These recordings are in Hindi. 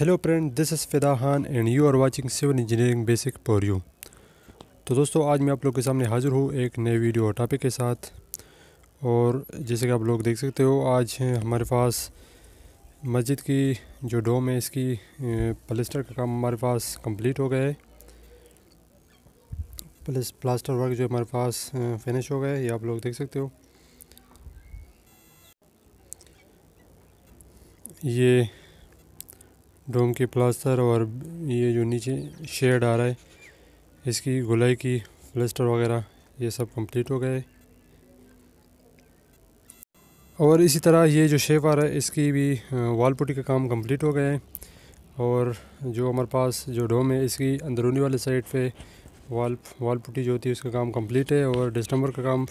hello friend this is Fida Khan and you are watching civil engineering basic for you तो दोस्तों आज मैं आप लोग के सामने हाज़िर हूँ एक नए वीडियो और टॉपिक के साथ और जैसे कि आप लोग देख सकते हो आज हमारे पास मस्जिद की जो डोम है इसकी प्लस्टर का काम हमारे पास कंप्लीट हो गया है प्लस प्लास्टर वर्क जो हमारे पास फिनिश हो गया है ये आप लोग देख सकते हो ये डोम की प्लास्टर और ये जो नीचे शेड आ रहा है इसकी गुलाई की प्लास्टर वगैरह ये सब कंप्लीट हो गए और इसी तरह ये जो शेप आ रहा है इसकी भी वाल पुटी का काम कंप्लीट हो गया है और जो हमारे पास जो डोम है इसकी अंदरूनी वाले साइड पे वाल वाल पुटी जो होती है उसका काम कंप्लीट है और डिस्टम्बर का काम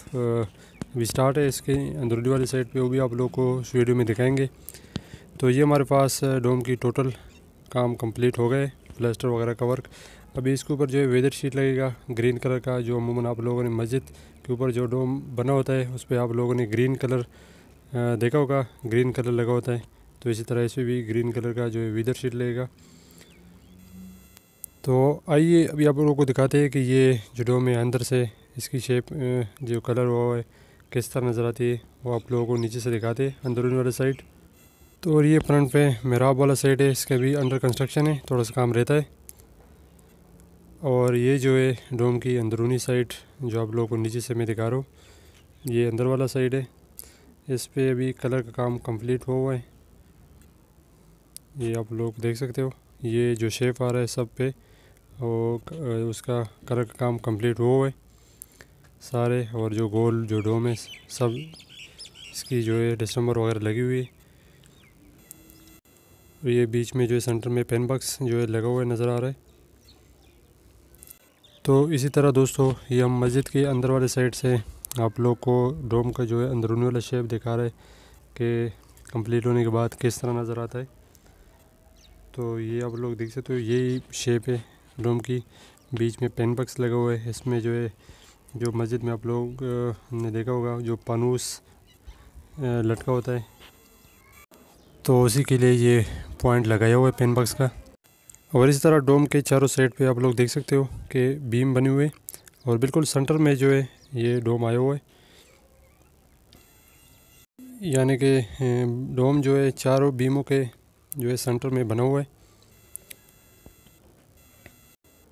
भी स्टार्ट है इसके अंदरूनी वाले साइड पे वो भी आप लोग को इस वीडियो में दिखाएंगे तो ये हमारे पास डोम की टोटल काम कंप्लीट हो गए प्लास्टर वगैरह का वर्क अभी इसके ऊपर जो है वेदर शीट लगेगा ग्रीन कलर का जो अमूमन आप लोगों ने मस्जिद के ऊपर जो डोम बना होता है उस पर आप लोगों ने ग्रीन कलर देखा होगा ग्रीन कलर लगा होता है तो इसी तरह इसमें भी ग्रीन कलर का जो है वेदर शीट लगेगा तो आइए अभी आप लोगों को दिखाते हैं कि ये जो डोम है अंदर से इसकी शेप जो कलर हुआ है किस तरह नज़र आती है वो आप लोगों को नीचे से दिखाते हैं अंदरून वाले साइड तो और ये फ्रंट पे मेराब वाला सेट है इसका भी अंडर कंस्ट्रक्शन है थोड़ा सा काम रहता है और ये जो है डोम की अंदरूनी साइड जो आप लोगों को नीचे से मैं दिखा रहा हूँ ये अंदर वाला साइड है इस पर अभी कलर का काम कंप्लीट हुआ हुआ है ये आप लोग देख सकते हो ये जो शेप आ रहा है सब पे और उसका कलर का काम कंप्लीट हुआ हुआ है सारे और जो गोल जो डोम है सब इसकी जो है डिसम्बर वगैरह लगी हुई है ये बीच में जो है सेंटर में पेन बॉक्स जो है लगा हुआ नज़र आ रहा है तो इसी तरह दोस्तों ये हम मस्जिद के अंदर वाले साइड से आप लोग को डोम का जो है अंदरूनी वाला शेप दिखा रहे कि कंप्लीट होने के बाद किस तरह नज़र आता है तो ये आप लोग देख सकते हो तो यही शेप है डोम की बीच में पेन बक्स लगा हुआ है इसमें जो है जो मस्जिद में आप लोग ने देखा होगा जो पानूस लटका होता है तो उसी के लिए ये पॉइंट लगाया हुआ है पेन बॉक्स का और इस तरह डोम के चारों साइड पे आप लोग देख सकते हो कि बीम बने हुए और बिल्कुल सेंटर में जो है ये डोम आया हुआ है यानी कि डोम जो है चारों बीमों के जो है सेंटर में बना हुआ है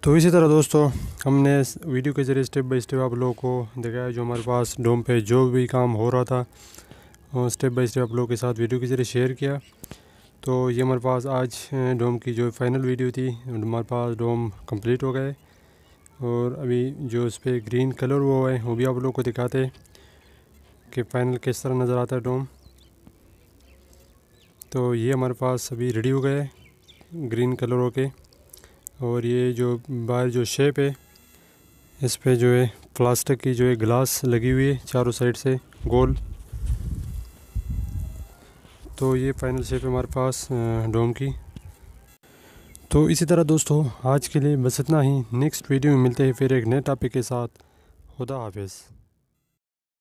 तो इसी तरह दोस्तों हमने वीडियो के ज़रिए स्टेप बाय स्टेप आप लोगों को दिखाया जो हमारे पास डोम पे जो भी काम हो रहा था स्टेप बाय स्टेप आप लोगों के साथ वीडियो के ज़रिए शेयर किया तो ये हमारे पास आज डोम की जो फाइनल वीडियो थी हमारे पास डोम कंप्लीट हो गए और अभी जो इस पर ग्रीन कलर हुआ है वो भी आप लोगों को दिखाते कि फाइनल किस तरह नज़र आता है डोम तो ये हमारे पास अभी रेडी हो गए ग्रीन कलर हो के और ये जो बाहर जो शेप है इस पर जो है प्लास्टिक की जो है ग्लास लगी हुई है चारों साइड से गोल तो ये फाइनल शेप है हमारे पास डोम की तो इसी तरह दोस्तों आज के लिए बस इतना ही नेक्स्ट वीडियो में मिलते हैं फिर एक नए टॉपिक के साथ खुदा हाफिज़